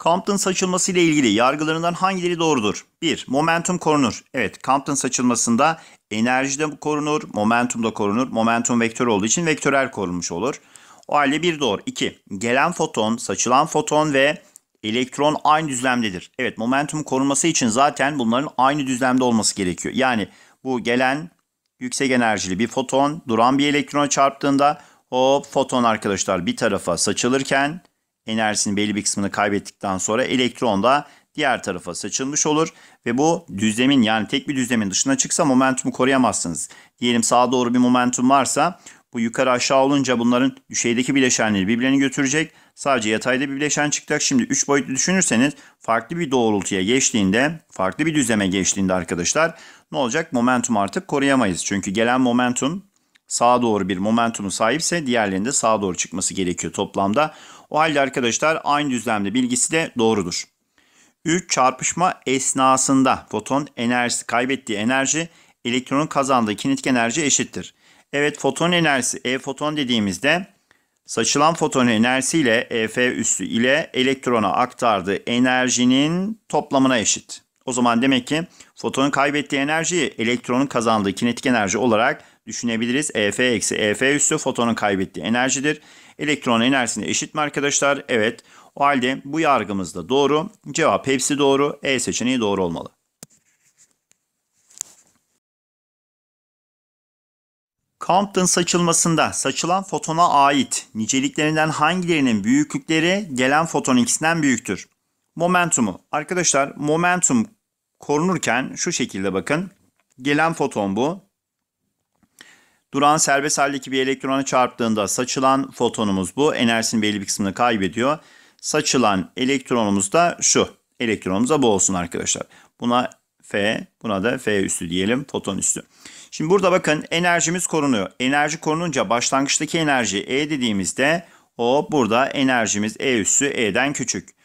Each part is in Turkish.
Compton saçılması ile ilgili yargılarından hangileri doğrudur? 1. Momentum korunur. Evet, Compton saçılmasında enerji de korunur, momentum da korunur. Momentum vektör olduğu için vektörel korunmuş olur. O halde 1 doğru. 2. Gelen foton, saçılan foton ve elektron aynı düzlemdedir. Evet, momentum korunması için zaten bunların aynı düzlemde olması gerekiyor. Yani bu gelen yüksek enerjili bir foton duran bir elektrona çarptığında hop foton arkadaşlar bir tarafa saçılırken enerjisinin belli bir kısmını kaybettikten sonra elektron da diğer tarafa saçılmış olur ve bu düzlemin yani tek bir düzlemin dışına çıksa momentumu koruyamazsınız. Diyelim sağa doğru bir momentum varsa bu yukarı aşağı olunca bunların düşeydeki bileşenleri birbirlerini götürecek. Sadece yatayda bir bileşen çıkacak. Şimdi 3 boyutlu düşünürseniz farklı bir doğrultuya geçtiğinde, farklı bir düzeme geçtiğinde arkadaşlar ne olacak? Momentum artık koruyamayız. Çünkü gelen momentum sağa doğru bir momentumu sahipse diğerlerinde sağa doğru çıkması gerekiyor toplamda. O halde arkadaşlar aynı düzlemde bilgisi de doğrudur. 3 çarpışma esnasında foton enerjisi kaybettiği enerji elektronun kazandığı kinetik enerji eşittir. Evet foton enerjisi E foton dediğimizde saçılan fotonun ile EF üssü ile elektrona aktardığı enerjinin toplamına eşit. O zaman demek ki fotonun kaybettiği enerjiyi elektronun kazandığı kinetik enerji olarak düşünebiliriz. EF eksi EF üssü fotonun kaybettiği enerjidir. Elektron enerjisine eşit mi arkadaşlar? Evet. O halde bu yargımız da doğru. Cevap hepsi doğru. E seçeneği doğru olmalı. Compton saçılmasında saçılan fotona ait niceliklerinden hangilerinin büyüklükleri gelen foton ikisinden büyüktür? Momentumu. Arkadaşlar momentum korunurken şu şekilde bakın. Gelen foton bu. Duran serbest haldeki bir elektrona çarptığında saçılan fotonumuz bu. Enerjisinin belli bir kısmını kaybediyor. Saçılan elektronumuz da şu. Elektronumuz da bu olsun arkadaşlar. Buna F, buna da F üstü diyelim, foton üstü. Şimdi burada bakın enerjimiz korunuyor. Enerji korununca başlangıçtaki enerji E dediğimizde o burada enerjimiz E üssü E'den küçük.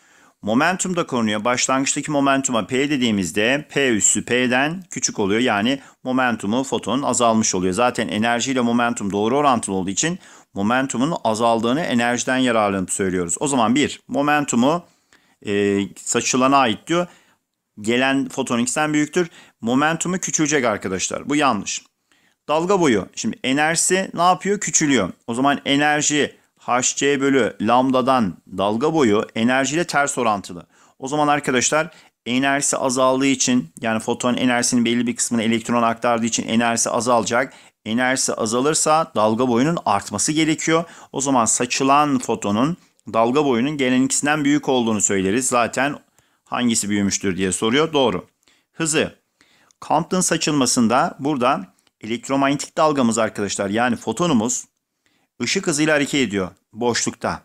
Momentum da korunuyor. Başlangıçtaki momentuma P dediğimizde P üssü P'den küçük oluyor. Yani momentumu fotonun azalmış oluyor. Zaten enerji ile momentum doğru orantılı olduğu için momentumun azaldığını enerjiden yararlanıp söylüyoruz. O zaman bir momentumu e, saçılana ait diyor. Gelen foton x'ten büyüktür. Momentumu küçülecek arkadaşlar. Bu yanlış. Dalga boyu. Şimdi enerjisi ne yapıyor? Küçülüyor. O zaman enerji HC bölü lambdadan dalga boyu enerjiyle ters orantılı. O zaman arkadaşlar enerjisi azaldığı için yani foton enerjisinin belli bir kısmını elektrona aktardığı için enerjisi azalacak. Enerjisi azalırsa dalga boyunun artması gerekiyor. O zaman saçılan fotonun dalga boyunun gelen ikisinden büyük olduğunu söyleriz. Zaten hangisi büyümüştür diye soruyor. Doğru. Hızı. Compton saçılmasında burada elektromanyetik dalgamız arkadaşlar yani fotonumuz Işık hızıyla hareket ediyor boşlukta.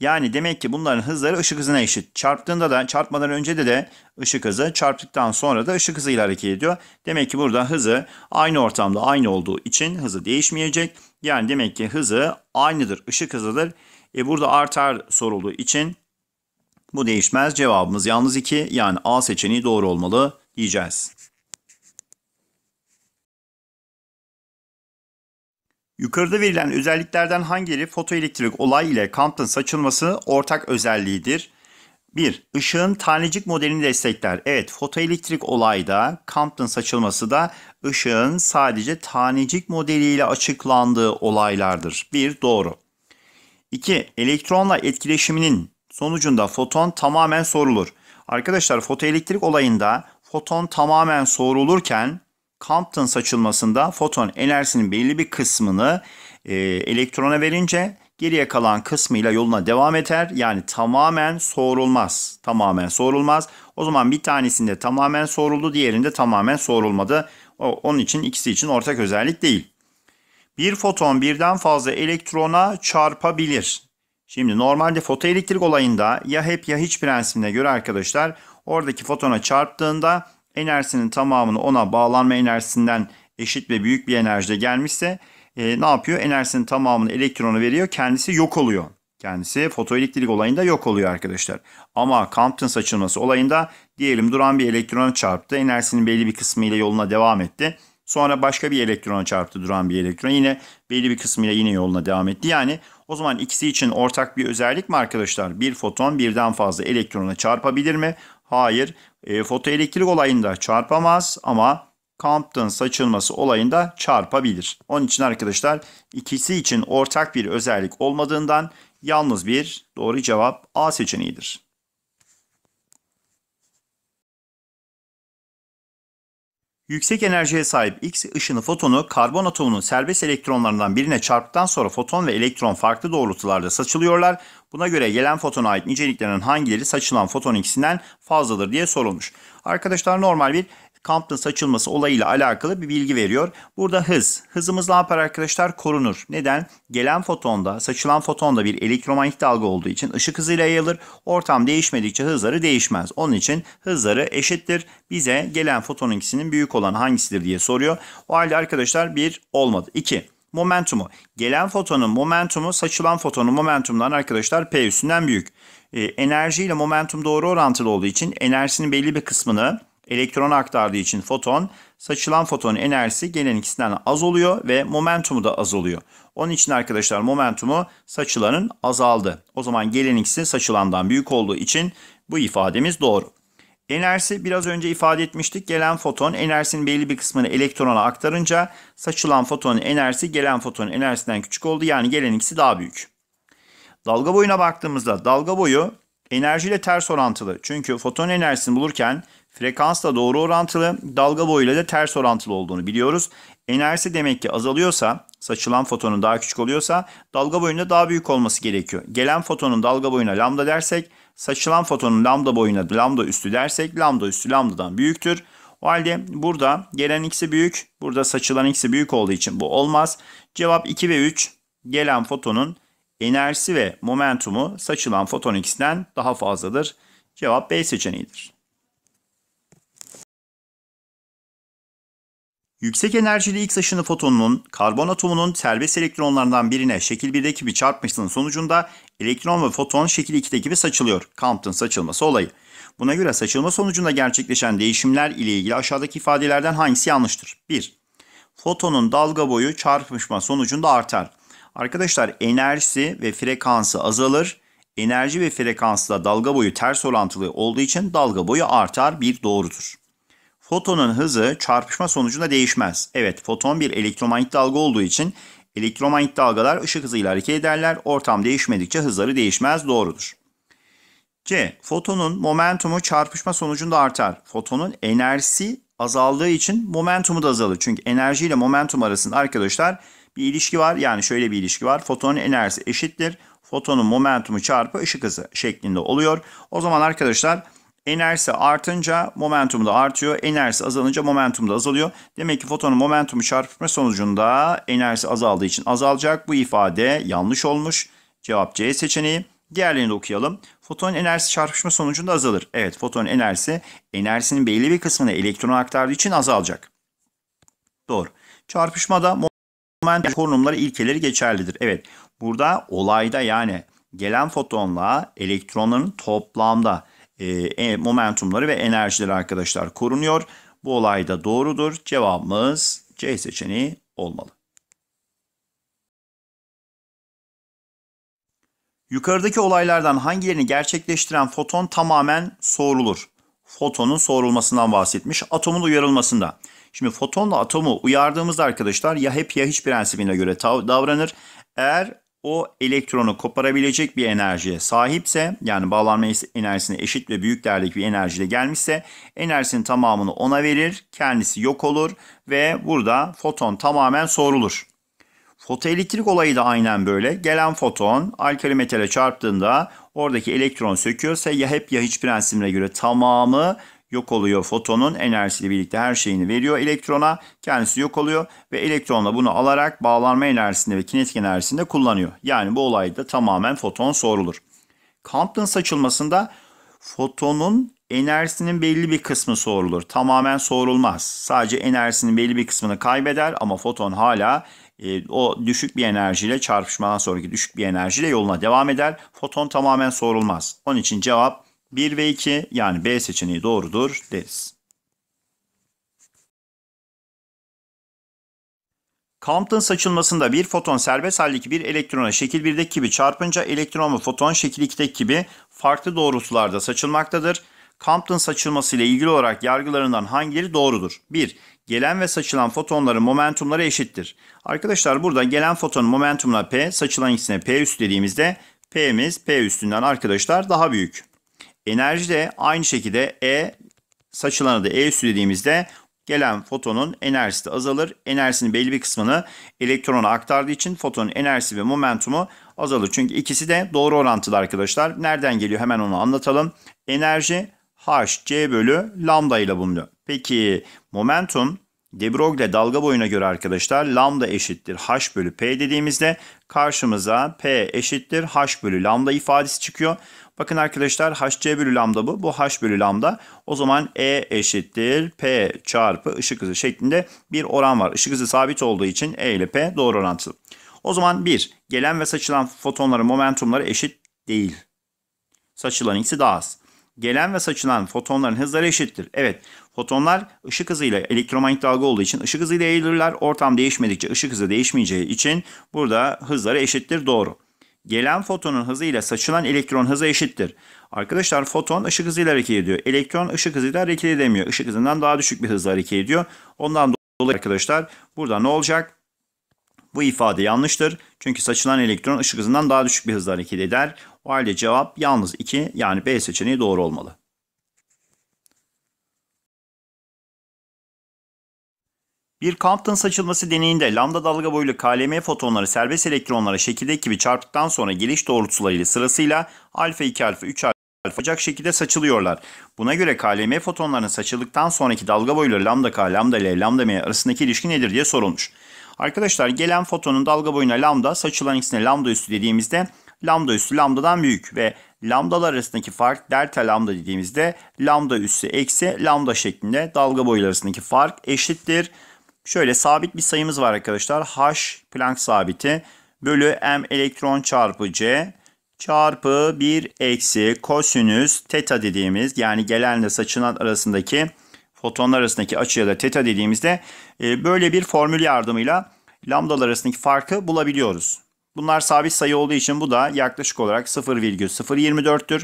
Yani demek ki bunların hızları ışık hızına eşit. Çarptığında da çarpmadan önce de de ışık hızı çarptıktan sonra da ışık hızıyla hareket ediyor. Demek ki burada hızı aynı ortamda aynı olduğu için hızı değişmeyecek. Yani demek ki hızı aynıdır ışık hızıdır. E burada artar sorulduğu için bu değişmez cevabımız yalnız 2 yani A seçeneği doğru olmalı diyeceğiz. Yukarıda verilen özelliklerden hangileri fotoelektrik olay ile Compton saçılması ortak özelliğidir? 1. Işığın tanecik modelini destekler. Evet, fotoelektrik olayda Compton saçılması da ışığın sadece tanecik modeliyle açıklandığı olaylardır. 1. Doğru. 2. Elektronla etkileşiminin sonucunda foton tamamen sorulur. Arkadaşlar fotoelektrik olayında foton tamamen sorulurken Compton saçılmasında foton enerjisinin belli bir kısmını e, elektrona verince geriye kalan kısmıyla yoluna devam eder. Yani tamamen soğurulmaz. Tamamen soğurulmaz. O zaman bir tanesinde tamamen soğuruldu, diğerinde tamamen soğurulmadı. O, onun için ikisi için ortak özellik değil. Bir foton birden fazla elektrona çarpabilir. Şimdi normalde fotoelektrik olayında ya hep ya hiç prensibine göre arkadaşlar oradaki fotona çarptığında enerjisinin tamamını ona bağlanma enerjisinden eşit ve büyük bir enerjide gelmişse e, ne yapıyor? Enerjisinin tamamını elektronu veriyor. Kendisi yok oluyor. Kendisi fotoelektrik olayında yok oluyor arkadaşlar. Ama Compton saçılması olayında diyelim duran bir elektrona çarptı. Enerjisinin belli bir kısmıyla yoluna devam etti. Sonra başka bir elektrona çarptı duran bir elektron. Yine belli bir kısmıyla yine yoluna devam etti. Yani o zaman ikisi için ortak bir özellik mi arkadaşlar? Bir foton birden fazla elektrona çarpabilir mi? Hayır. E, fotoelektrik olayında çarpamaz ama Compton saçılması olayında çarpabilir. Onun için arkadaşlar ikisi için ortak bir özellik olmadığından yalnız bir doğru cevap A seçeneğidir. Yüksek enerjiye sahip X ışını fotonu karbon atomunun serbest elektronlarından birine çarptıktan sonra foton ve elektron farklı doğrultularda saçılıyorlar. Buna göre gelen fotona ait niceliklerin hangileri saçılan foton ikisinden fazladır diye sorulmuş. Arkadaşlar normal bir Compton saçılması olayıyla alakalı bir bilgi veriyor. Burada hız. Hızımız ne yapar arkadaşlar? Korunur. Neden? Gelen fotonda, saçılan fotonda bir elektromanyetik dalga olduğu için ışık hızıyla yayılır. Ortam değişmedikçe hızları değişmez. Onun için hızları eşittir. Bize gelen fotonun ikisinin büyük olan hangisidir diye soruyor. O halde arkadaşlar bir olmadı. 2 momentumu. Gelen fotonun momentumu saçılan fotonun momentumdan arkadaşlar P üstünden büyük. E, ee, enerji ile momentum doğru orantılı olduğu için enerjisinin belli bir kısmını elektrona aktardığı için foton saçılan fotonun enerjisi gelen ikisinden az oluyor ve momentumu da az oluyor. Onun için arkadaşlar momentumu saçılanın azaldı. O zaman gelen ikisi saçılandan büyük olduğu için bu ifademiz doğru. Enerjisi biraz önce ifade etmiştik. Gelen foton enerjisinin belli bir kısmını elektrona aktarınca saçılan fotonun enerjisi gelen fotonun enerjisinden küçük oldu. Yani gelen ikisi daha büyük. Dalga boyuna baktığımızda dalga boyu enerjiyle ters orantılı. Çünkü foton enerjisini bulurken frekansla doğru orantılı, dalga boyuyla da ters orantılı olduğunu biliyoruz. Enerjisi demek ki azalıyorsa, saçılan fotonun daha küçük oluyorsa dalga boyunda daha büyük olması gerekiyor. Gelen fotonun dalga boyuna lambda dersek saçılan fotonun lambda boyuna lambda üstü dersek lambda üstü lambdadan büyüktür. O halde burada gelen x'i büyük, burada saçılan x'i büyük olduğu için bu olmaz. Cevap 2 ve 3 gelen fotonun enerjisi ve momentumu saçılan foton x'den daha fazladır. Cevap B seçeneğidir. Yüksek enerjili X ışını fotonunun karbon atomunun serbest elektronlarından birine şekil 1'deki bir çarpmışlığın sonucunda elektron ve foton şekil 2'deki gibi saçılıyor. Compton saçılması olayı. Buna göre saçılma sonucunda gerçekleşen değişimler ile ilgili aşağıdaki ifadelerden hangisi yanlıştır? 1. Fotonun dalga boyu çarpışma sonucunda artar. Arkadaşlar enerjisi ve frekansı azalır. Enerji ve frekansla dalga boyu ters orantılı olduğu için dalga boyu artar bir doğrudur. Fotonun hızı çarpışma sonucunda değişmez. Evet foton bir elektromanyet dalga olduğu için elektromanyet dalgalar ışık hızıyla hareket ederler. Ortam değişmedikçe hızları değişmez doğrudur. C. Fotonun momentumu çarpışma sonucunda artar. Fotonun enerjisi azaldığı için momentumu da azalır. Çünkü enerji ile momentum arasında arkadaşlar bir ilişki var. Yani şöyle bir ilişki var. Fotonun enerjisi eşittir. Fotonun momentumu çarpı ışık hızı şeklinde oluyor. O zaman arkadaşlar Enerjisi artınca momentum da artıyor. Enerjisi azalınca momentum da azalıyor. Demek ki fotonun momentumu çarpma sonucunda enerjisi azaldığı için azalacak. Bu ifade yanlış olmuş. Cevap C seçeneği. Diğerlerini de okuyalım. Foton enerjisi çarpışma sonucunda azalır. Evet foton enerjisi enerjisinin belli bir kısmını elektrona aktardığı için azalacak. Doğru. Çarpışmada moment konumları ilkeleri geçerlidir. Evet burada olayda yani gelen fotonla elektronların toplamda e, e, momentumları ve enerjileri arkadaşlar korunuyor. Bu olay da doğrudur. Cevabımız C seçeneği olmalı. Yukarıdaki olaylardan hangilerini gerçekleştiren foton tamamen soğurulur? Fotonun soğurulmasından bahsetmiş, atomun uyarılmasında. Şimdi fotonla atomu uyardığımızda arkadaşlar ya hep ya hiç prensibine göre davranır. Eğer o elektronu koparabilecek bir enerjiye sahipse yani bağlanma enerjisine eşit ve büyük değerlik bir enerjiyle gelmişse enerjisinin tamamını ona verir, kendisi yok olur ve burada foton tamamen soğurulur. Fotoelektrik olayı da aynen böyle. Gelen foton alkali metale çarptığında oradaki elektron söküyorsa ya hep ya hiç prensibine göre tamamı yok oluyor. Fotonun enerjisiyle birlikte her şeyini veriyor elektrona. Kendisi yok oluyor ve elektronla bunu alarak bağlanma enerjisinde ve kinetik enerjisinde kullanıyor. Yani bu olayda tamamen foton sorulur. Compton saçılmasında fotonun enerjisinin belli bir kısmı sorulur. Tamamen sorulmaz. Sadece enerjisinin belli bir kısmını kaybeder ama foton hala e, o düşük bir enerjiyle çarpışmadan sonraki düşük bir enerjiyle yoluna devam eder. Foton tamamen sorulmaz. Onun için cevap 1 ve 2 yani B seçeneği doğrudur deriz. Compton saçılmasında bir foton serbest haldeki bir elektrona şekil 1'deki gibi çarpınca elektron ve foton şekil 2'deki gibi farklı doğrultularda saçılmaktadır. Compton saçılması ile ilgili olarak yargılarından hangileri doğrudur? 1. Gelen ve saçılan fotonların momentumları eşittir. Arkadaşlar burada gelen fotonun momentumuna P, saçılan ikisine P üst dediğimizde P'miz P üstünden arkadaşlar daha büyük. Enerji de aynı şekilde E saçılan adı E üssü dediğimizde gelen fotonun enerjisi de azalır. Enerjisinin belli bir kısmını elektrona aktardığı için fotonun enerjisi ve momentumu azalır. Çünkü ikisi de doğru orantılı arkadaşlar. Nereden geliyor hemen onu anlatalım. Enerji HC bölü lambda ile bulunuyor. Peki momentum de Broglie dalga boyuna göre arkadaşlar lambda eşittir h bölü p dediğimizde karşımıza p eşittir h bölü lambda ifadesi çıkıyor. Bakın arkadaşlar hc bölü lambda bu. Bu h bölü lambda. O zaman e eşittir p çarpı ışık hızı şeklinde bir oran var. Işık hızı sabit olduğu için e ile p doğru orantılı. O zaman 1. Gelen ve saçılan fotonların momentumları eşit değil. Saçılan ikisi daha az gelen ve saçılan fotonların hızları eşittir. Evet, fotonlar ışık hızıyla elektromanyetik dalga olduğu için ışık hızıyla eğilirler. Ortam değişmedikçe ışık hızı değişmeyeceği için burada hızları eşittir. Doğru. Gelen fotonun hızı ile saçılan elektron hızı eşittir. Arkadaşlar foton ışık hızıyla hareket ediyor. Elektron ışık hızıyla hareket edemiyor. Işık hızından daha düşük bir hızla hareket ediyor. Ondan dolayı arkadaşlar burada ne olacak? Bu ifade yanlıştır. Çünkü saçılan elektron ışık hızından daha düşük bir hızla hareket eder. O halde cevap yalnız 2 yani B seçeneği doğru olmalı. Bir Compton saçılması deneyinde lambda dalga boyuyla KLM fotonları serbest elektronlara şekildeki gibi çarptıktan sonra geliş doğrultularıyla sırasıyla alfa 2 alfa 3 alfa olacak şekilde saçılıyorlar. Buna göre KLM fotonlarının saçıldıktan sonraki dalga boyları lambda k, lambda l, lambda m arasındaki ilişki nedir diye sorulmuş. Arkadaşlar gelen fotonun dalga boyuna lambda, saçılan x'ine lambda üstü dediğimizde lambda üssü lambdadan büyük ve lambdalar arasındaki fark delta lambda dediğimizde lambda üssü eksi lambda şeklinde dalga boyları arasındaki fark eşittir. Şöyle sabit bir sayımız var arkadaşlar. H Planck sabiti bölü m elektron çarpı c çarpı 1 eksi kosinüs teta dediğimiz yani gelenle saçılan arasındaki fotonlar arasındaki açıya da teta dediğimizde e, böyle bir formül yardımıyla lambdalar arasındaki farkı bulabiliyoruz. Bunlar sabit sayı olduğu için bu da yaklaşık olarak 0,024'tür.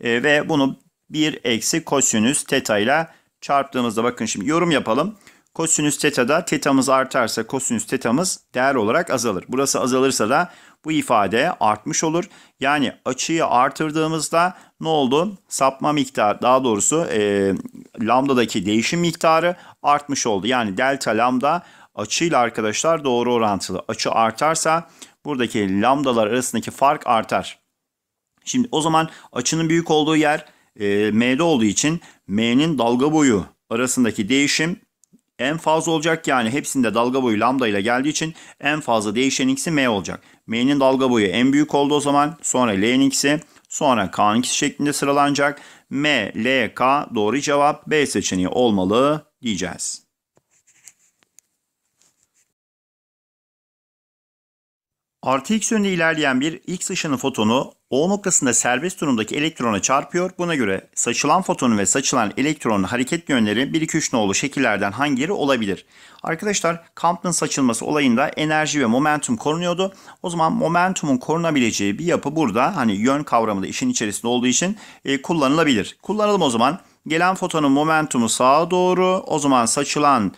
E, ve bunu 1 eksi kosinüs teta ile çarptığımızda bakın şimdi yorum yapalım. Kosinüs teta'da tetamız artarsa kosinüs tetamız değer olarak azalır. Burası azalırsa da bu ifade artmış olur. Yani açıyı artırdığımızda ne oldu? Sapma miktarı daha doğrusu e, lambdadaki değişim miktarı artmış oldu. Yani delta lambda açıyla arkadaşlar doğru orantılı. Açı artarsa buradaki lambdalar arasındaki fark artar. Şimdi o zaman açının büyük olduğu yer e, M'de olduğu için M'nin dalga boyu arasındaki değişim en fazla olacak. Yani hepsinde dalga boyu lambda ile geldiği için en fazla değişen ikisi M olacak. M'nin dalga boyu en büyük olduğu zaman sonra L'nin ikisi, sonra K'nın ikisi şeklinde sıralanacak. M, L, K doğru cevap B seçeneği olmalı diyeceğiz. Artı x yönde ilerleyen bir x ışını fotonu O noktasında serbest durumdaki elektrona çarpıyor. Buna göre saçılan fotonun ve saçılan elektronun hareket yönleri 1 2 3 nolu şekillerden hangileri olabilir? Arkadaşlar Compton saçılması olayında enerji ve momentum korunuyordu. O zaman momentumun korunabileceği bir yapı burada hani yön kavramı da işin içerisinde olduğu için e, kullanılabilir. Kullanalım o zaman. Gelen fotonun momentumu sağa doğru o zaman saçılan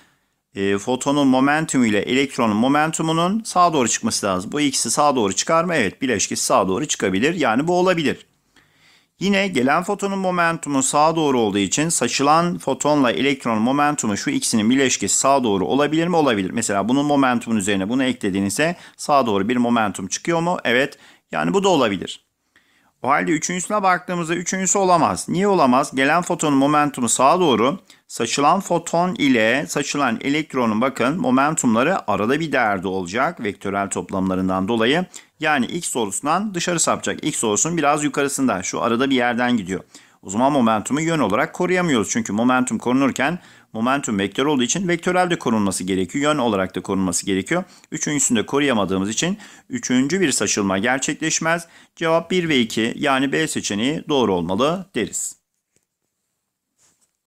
e, fotonun momentumu ile elektronun momentumunun sağa doğru çıkması lazım. Bu ikisi sağa doğru çıkar mı? Evet bileşkesi sağa doğru çıkabilir. Yani bu olabilir. Yine gelen fotonun momentumu sağa doğru olduğu için saçılan fotonla elektronun momentumu şu ikisinin bileşkesi sağa doğru olabilir mi? Olabilir. Mesela bunun momentumun üzerine bunu eklediğinizde sağa doğru bir momentum çıkıyor mu? Evet. Yani bu da olabilir. O halde üçüncüsüne baktığımızda üçüncüsü olamaz. Niye olamaz? Gelen fotonun momentumu sağa doğru. Saçılan foton ile saçılan elektronun bakın momentumları arada bir değerde olacak vektörel toplamlarından dolayı. Yani x doğrusundan dışarı sapacak. X doğrusunun biraz yukarısında şu arada bir yerden gidiyor. O zaman momentumu yön olarak koruyamıyoruz. Çünkü momentum korunurken momentum vektör olduğu için vektörel de korunması gerekiyor. Yön olarak da korunması gerekiyor. Üçüncüsünü de koruyamadığımız için üçüncü bir saçılma gerçekleşmez. Cevap 1 ve 2 yani B seçeneği doğru olmalı deriz.